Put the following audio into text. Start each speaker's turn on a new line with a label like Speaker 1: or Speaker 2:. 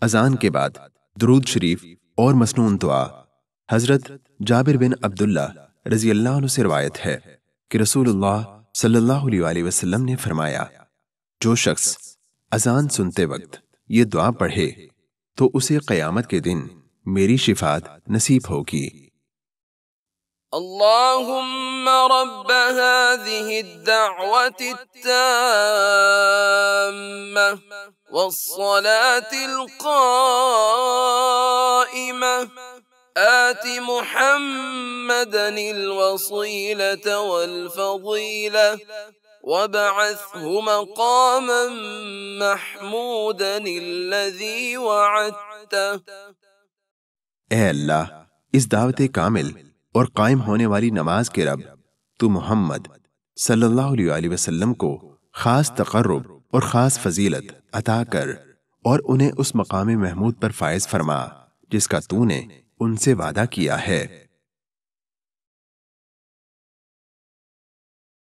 Speaker 1: اذان کے بعد درود شریف اور مسنون دعا حضرت جابر بن عبداللہ رضی اللہ عنہ سے روایت ہے کہ رسول اللہ صلی اللہ علیہ وآلہ وسلم نے فرمایا جو شخص اذان سنتے وقت یہ دعا پڑھے تو اسے قیامت کے دن میری شفاعت نصیب ہوگی
Speaker 2: اللہم رب هذه الدعوة التام والصلاة القائمة آت محمدا الوصيلة والفضيلة وبعثه مقاما محمودا الذي وعدته
Speaker 1: اے اللہ اس دعوت کامل اور قائم ہونے والی نماز کے رب تو محمد صلی اللہ علیہ وسلم کو خاص تقرب اور خاص فضیلت عطا کر اور انہیں اس مقام محمود پر فائز فرما جس کا تو نے ان سے وعدہ کیا ہے